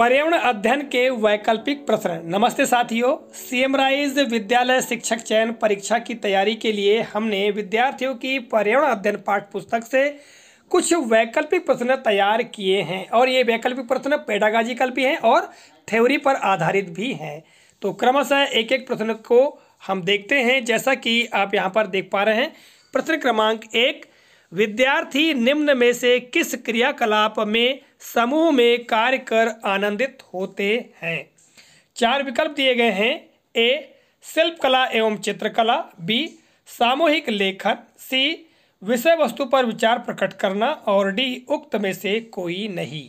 पर्यावरण अध्ययन के वैकल्पिक प्रसरण नमस्ते साथियों सीएम राइज विद्यालय शिक्षक चयन परीक्षा की तैयारी के लिए हमने विद्यार्थियों की पर्यावरण अध्ययन पाठ पुस्तक से कुछ वैकल्पिक प्रश्न तैयार किए हैं और ये वैकल्पिक प्रश्न पेडागाजिकल भी हैं और थ्योरी पर आधारित भी हैं तो क्रमशः एक एक प्रश्न को हम देखते हैं जैसा कि आप यहाँ पर देख पा रहे हैं प्रश्न क्रमांक एक विद्यार्थी निम्न में से किस क्रियाकलाप में समूह में कार्य कर आनंदित होते हैं चार विकल्प दिए गए हैं ए शिल्पकला एवं चित्रकला बी सामूहिक लेखन सी विषय वस्तु पर विचार प्रकट करना और डी उक्त में से कोई नहीं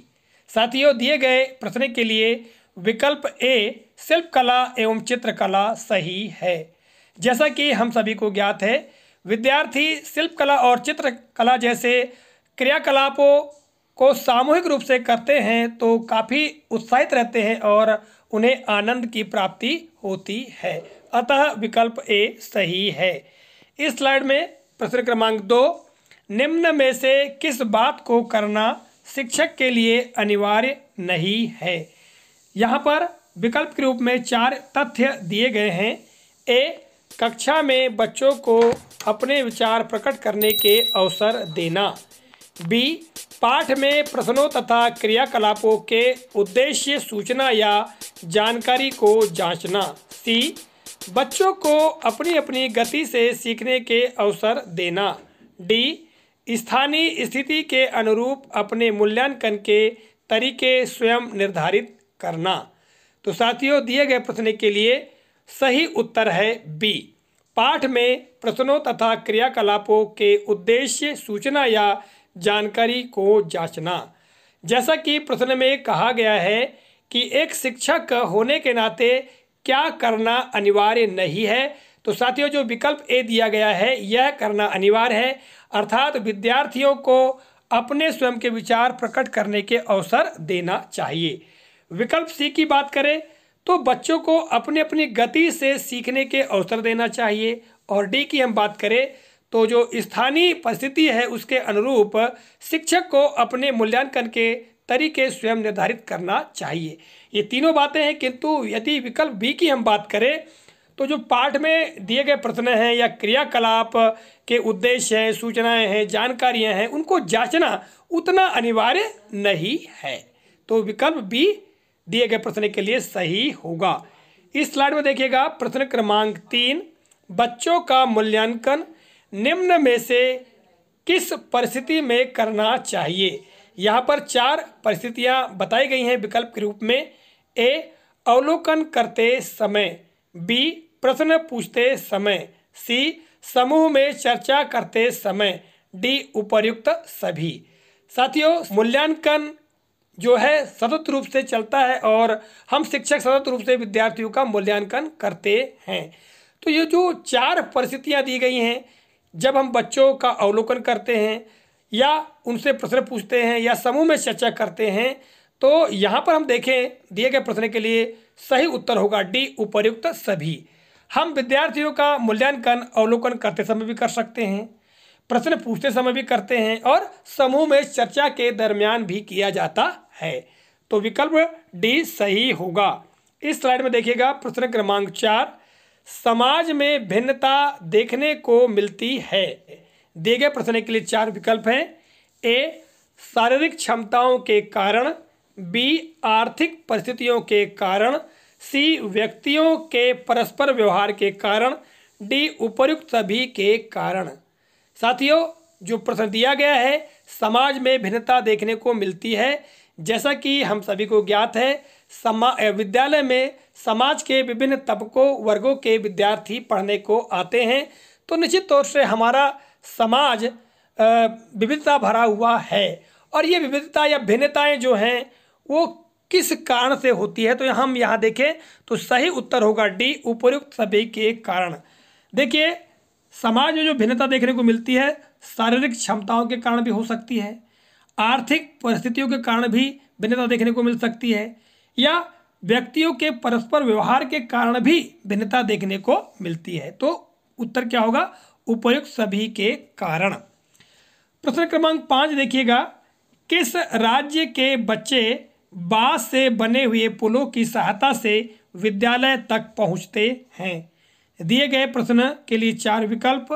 साथियों दिए गए प्रश्न के लिए विकल्प ए शिल्पकला एवं चित्रकला सही है जैसा कि हम सभी को ज्ञात है विद्यार्थी शिल्पकला और चित्रकला जैसे क्रियाकलापों को सामूहिक रूप से करते हैं तो काफ़ी उत्साहित रहते हैं और उन्हें आनंद की प्राप्ति होती है अतः विकल्प ए सही है इस स्लाइड में प्रश्न क्रमांक दो निम्न में से किस बात को करना शिक्षक के लिए अनिवार्य नहीं है यहाँ पर विकल्प के रूप में चार तथ्य दिए गए हैं ए कक्षा में बच्चों को अपने विचार प्रकट करने के अवसर देना बी पाठ में प्रश्नों तथा क्रियाकलापों के उद्देश्य सूचना या जानकारी को जांचना सी बच्चों को अपनी अपनी गति से सीखने के अवसर देना डी स्थानीय स्थिति के अनुरूप अपने मूल्यांकन के तरीके स्वयं निर्धारित करना तो साथियों दिए गए प्रश्न के लिए सही उत्तर है बी पाठ में प्रश्नों तथा क्रियाकलापों के उद्देश्य सूचना या जानकारी को जांचना जैसा कि प्रश्न में कहा गया है कि एक शिक्षक होने के नाते क्या करना अनिवार्य नहीं है तो साथियों जो विकल्प ए दिया गया है यह करना अनिवार्य है अर्थात विद्यार्थियों को अपने स्वयं के विचार प्रकट करने के अवसर देना चाहिए विकल्प सी की बात करें तो बच्चों को अपने अपनी गति से सीखने के अवसर देना चाहिए और डी की हम बात करें तो जो स्थानीय परिस्थिति है उसके अनुरूप शिक्षक को अपने मूल्यांकन के तरीके स्वयं निर्धारित करना चाहिए ये तीनों बातें हैं किंतु यदि विकल्प बी की हम बात करें तो जो पाठ में दिए गए प्रश्न हैं या क्रियाकलाप के उद्देश्य हैं सूचनाएं हैं जानकारियां हैं उनको जांचना उतना अनिवार्य नहीं है तो विकल्प बी दिए गए प्रश्न के लिए सही होगा इस स्लाइड में देखिएगा प्रश्न क्रमांक तीन बच्चों का मूल्यांकन निम्न में से किस परिस्थिति में करना चाहिए यहाँ पर चार परिस्थितियाँ बताई गई हैं विकल्प के रूप में ए अवलोकन करते समय बी प्रश्न पूछते समय सी समूह में चर्चा करते समय डी उपर्युक्त सभी साथियों मूल्यांकन जो है सतत रूप से चलता है और हम शिक्षक सतत रूप से विद्यार्थियों का मूल्यांकन करते हैं तो ये जो चार परिस्थितियाँ दी गई हैं जब हम बच्चों का अवलोकन करते हैं या उनसे प्रश्न पूछते हैं या समूह में चर्चा करते हैं तो यहाँ पर हम देखें दिए गए प्रश्न के लिए सही उत्तर होगा डी उपर्युक्त सभी हम विद्यार्थियों का मूल्यांकन अवलोकन करते समय भी कर सकते हैं प्रश्न पूछते समय भी करते हैं और समूह में चर्चा के दरमियान भी किया जाता है तो विकल्प डी सही होगा इस स्लाइड में देखिएगा प्रश्न क्रमांक चार समाज में भिन्नता देखने को मिलती है दिए गए प्रश्न के लिए चार विकल्प हैं ए शारीरिक क्षमताओं के कारण बी आर्थिक परिस्थितियों के कारण सी व्यक्तियों के परस्पर व्यवहार के कारण डी उपयुक्त सभी के कारण साथियों जो प्रश्न दिया गया है समाज में भिन्नता देखने को मिलती है जैसा कि हम सभी को ज्ञात है समा विद्यालय में समाज के विभिन्न तबकों वर्गों के विद्यार्थी पढ़ने को आते हैं तो निश्चित तौर से हमारा समाज विविधता भरा हुआ है और ये विविधता या भिन्नताएं जो हैं वो किस कारण से होती है तो हम यहाँ देखें तो सही उत्तर होगा डी उपयुक्त सभी के कारण देखिए समाज में जो भिन्नता देखने को मिलती है शारीरिक क्षमताओं के कारण भी हो सकती है आर्थिक परिस्थितियों के कारण भी भिन्नता देखने को मिल सकती है या व्यक्तियों के परस्पर व्यवहार के कारण भी भिन्नता देखने को मिलती है तो उत्तर क्या होगा उपयुक्त सभी के कारण प्रश्न क्रमांक पाँच देखिएगा किस राज्य के बच्चे बाँस से बने हुए पुलों की सहायता से विद्यालय तक पहुँचते हैं दिए गए प्रश्न के लिए चार विकल्प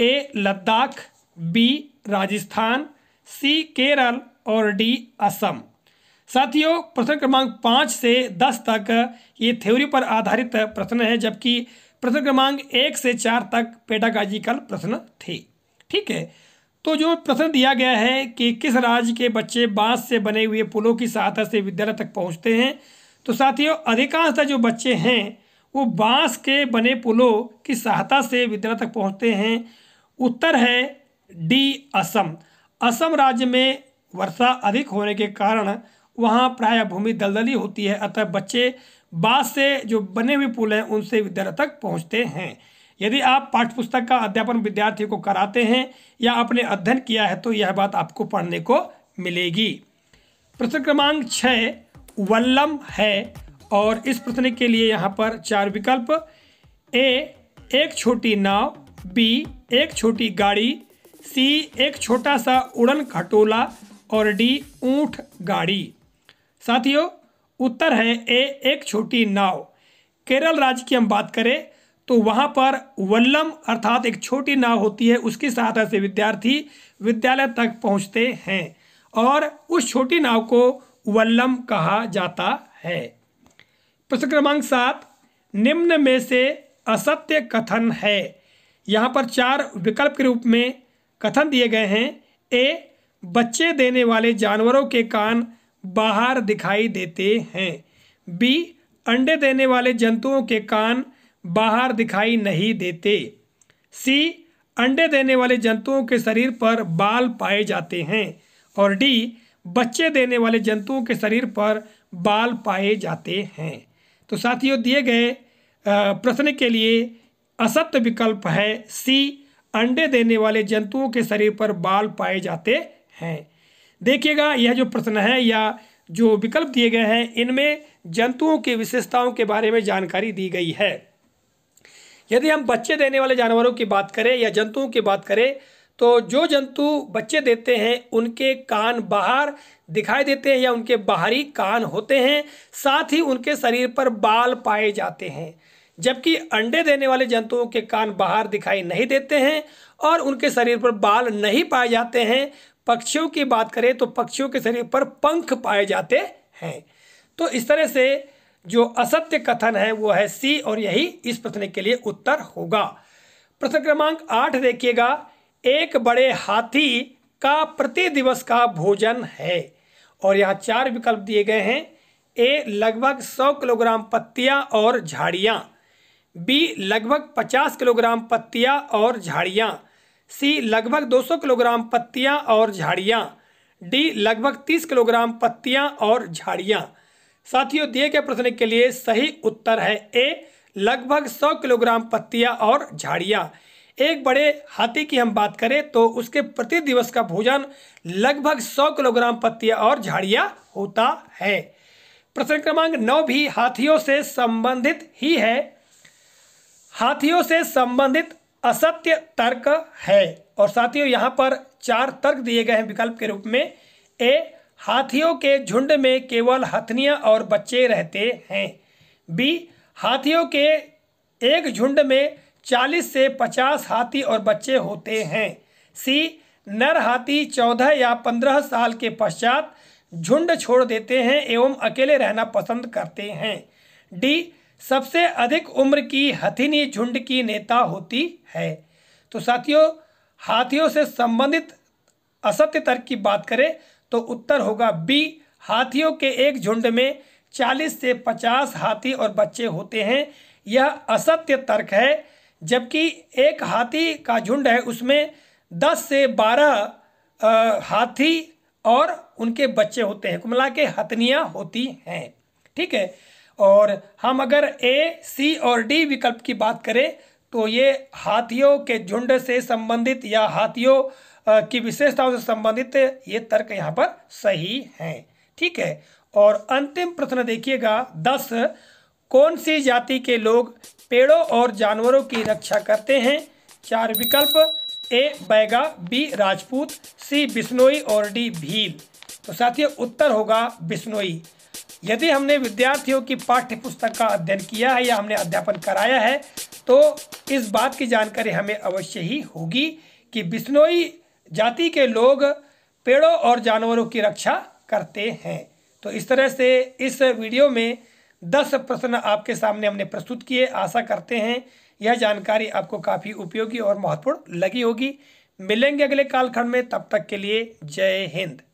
A Ladakh B Rajasthan C Kerala और डी असम साथियों प्रश्न क्रमांक पाँच से दस तक ये थ्योरी पर आधारित प्रश्न है जबकि प्रश्न क्रमांक एक से चार तक पेडागाजिकल प्रश्न थे ठीक है तो जो प्रश्न दिया गया है कि किस राज्य के बच्चे बांस से बने हुए पुलों की सहायता से विद्यालय तक पहुंचते हैं तो साथियों अधिकांशतः जो बच्चे हैं वो बांस के बने पुलों की सहायता से विद्रा तक पहुंचते हैं उत्तर है डी असम असम राज्य में वर्षा अधिक होने के कारण वहाँ प्राय भूमि दलदली होती है अतः बच्चे बांस से जो बने हुए पुल हैं उनसे विद्यालय तक पहुँचते हैं यदि आप पाठ्यपुस्तक का अध्यापन विद्यार्थियों को कराते हैं या आपने अध्ययन किया है तो यह बात आपको पढ़ने को मिलेगी प्रश्न क्रमांक छः वल्लम है और इस प्रश्न के लिए यहाँ पर चार विकल्प ए एक छोटी नाव बी एक छोटी गाड़ी सी एक छोटा सा उड़न खटोला और डी ऊँट गाड़ी साथियों उत्तर है ए एक छोटी नाव केरल राज्य की हम बात करें तो वहाँ पर वल्लम अर्थात एक छोटी नाव होती है उसकी सहायता से विद्यार्थी विद्यालय तक पहुँचते हैं और उस छोटी नाव को वल्लम कहा जाता है प्रश्न क्रमांक सात निम्न में से असत्य कथन है यहाँ पर चार विकल्प के रूप में कथन दिए गए हैं ए बच्चे देने वाले जानवरों के कान बाहर दिखाई देते हैं बी अंडे देने वाले जंतुओं के कान बाहर दिखाई नहीं देते सी अंडे देने वाले जंतुओं के शरीर पर बाल पाए जाते हैं और डी बच्चे देने वाले जंतुओं के शरीर पर बाल पाए जाते हैं तो साथियों दिए गए प्रश्न के लिए असत्य विकल्प है सी अंडे देने वाले जंतुओं के शरीर पर बाल पाए जाते हैं देखिएगा यह जो प्रश्न है या जो विकल्प दिए गए हैं इनमें जंतुओं की विशेषताओं के बारे में जानकारी दी गई है यदि हम बच्चे देने वाले जानवरों की बात करें या जंतुओं की बात करें तो जो जंतु बच्चे देते हैं उनके कान बाहर दिखाई देते हैं या उनके बाहरी कान होते हैं साथ ही उनके शरीर पर बाल पाए जाते हैं जबकि अंडे देने वाले जंतुओं के कान बाहर दिखाई नहीं देते हैं और उनके शरीर पर बाल नहीं पाए जाते हैं पक्षियों की बात करें तो पक्षियों के शरीर पर पंख पाए जाते हैं तो इस तरह से जो असत्य कथन है वो है सी और यही इस प्रश्न के लिए उत्तर होगा प्रश्न क्रमांक आठ देखिएगा एक बड़े हाथी का प्रति दिवस का भोजन है और यहाँ चार विकल्प दिए गए हैं ए लगभग 100 किलोग्राम पत्तियाँ और झाड़ियाँ बी लगभग 50 किलोग्राम पत्तियाँ और झाड़ियाँ सी लगभग 200 किलोग्राम पत्तियाँ और झाड़ियाँ डी लगभग 30 किलोग्राम पत्तियाँ और झाड़ियाँ साथियों दिए गए प्रश्न के लिए सही उत्तर है ए लगभग 100 किलोग्राम पत्तियाँ और झाड़ियाँ एक बड़े हाथी की हम बात करें तो उसके प्रति दिवस का भोजन लगभग सौ किलोग्राम पत्तियां और झाड़ियां होता है प्रश्न क्रमांक नौ भी हाथियों से संबंधित ही है हाथियों से संबंधित असत्य तर्क है और साथियों यहाँ पर चार तर्क दिए गए हैं विकल्प के रूप में ए हाथियों के झुंड में केवल हथनिया और बच्चे रहते हैं बी हाथियों के एक झुंड में चालीस से पचास हाथी और बच्चे होते हैं सी नर हाथी चौदह या पंद्रह साल के पश्चात झुंड छोड़ देते हैं एवं अकेले रहना पसंद करते हैं डी सबसे अधिक उम्र की हथिनी झुंड की नेता होती है तो साथियों हाथियों से संबंधित असत्य तर्क की बात करें तो उत्तर होगा बी हाथियों के एक झुंड में 40 से 50 हाथी और बच्चे होते हैं यह असत्य तर्क है जबकि एक हाथी का झुंड है उसमें दस से बारह हाथी और उनके बच्चे होते हैं कुमला के हथनियाँ होती हैं ठीक है और हम अगर ए सी और डी विकल्प की बात करें तो ये हाथियों के झुंड से संबंधित या हाथियों की विशेषताओं से संबंधित ये तर्क यहाँ पर सही हैं ठीक है और अंतिम प्रश्न देखिएगा दस कौन सी जाति के लोग पेड़ों और जानवरों की रक्षा करते हैं चार विकल्प A Baiga B Rajput C Bishnoi और डी भील तो साथियों उत्तर होगा बिश्नोई यदि हमने विद्यार्थियों की पाठ्य पुस्तक का अध्ययन किया है या हमने अध्यापन कराया है तो इस बात की जानकारी हमें अवश्य ही होगी कि बिश्नोई जाति के लोग पेड़ों और जानवरों की रक्षा करते हैं तो इस तरह से इस वीडियो में दस प्रश्न आपके सामने हमने प्रस्तुत किए आशा करते हैं यह जानकारी आपको काफ़ी उपयोगी और महत्वपूर्ण लगी होगी मिलेंगे अगले कालखंड में तब तक के लिए जय हिंद